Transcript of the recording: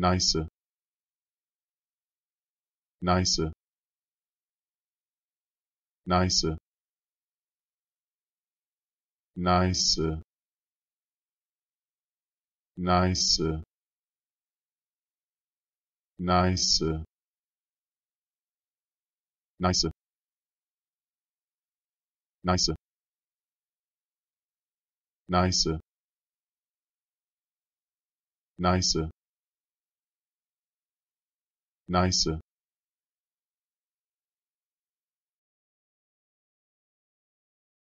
nicer nicer nicer nicer nicer nicer nicer nicer nicer nicer nicer